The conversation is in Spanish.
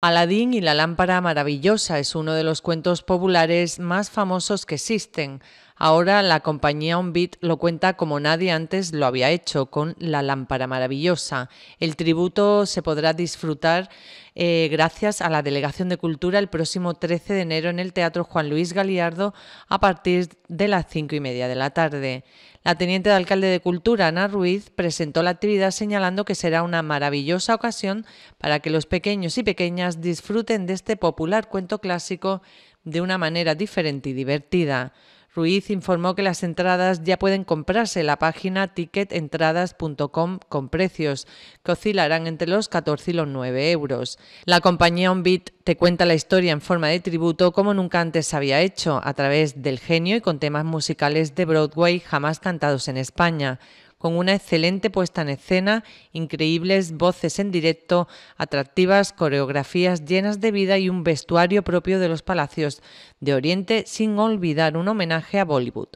Aladín y la lámpara maravillosa es uno de los cuentos populares más famosos que existen. Ahora la compañía Onbit lo cuenta como nadie antes lo había hecho, con La Lámpara Maravillosa. El tributo se podrá disfrutar eh, gracias a la Delegación de Cultura el próximo 13 de enero en el Teatro Juan Luis Galiardo a partir de las cinco y media de la tarde. La teniente de alcalde de Cultura, Ana Ruiz, presentó la actividad señalando que será una maravillosa ocasión para que los pequeños y pequeñas disfruten de este popular cuento clásico de una manera diferente y divertida. Ruiz informó que las entradas ya pueden comprarse en la página ticketentradas.com con precios que oscilarán entre los 14 y los 9 euros. La compañía Onbeat te cuenta la historia en forma de tributo como nunca antes se había hecho, a través del genio y con temas musicales de Broadway jamás cantados en España con una excelente puesta en escena, increíbles voces en directo, atractivas coreografías llenas de vida y un vestuario propio de los palacios de Oriente, sin olvidar un homenaje a Bollywood.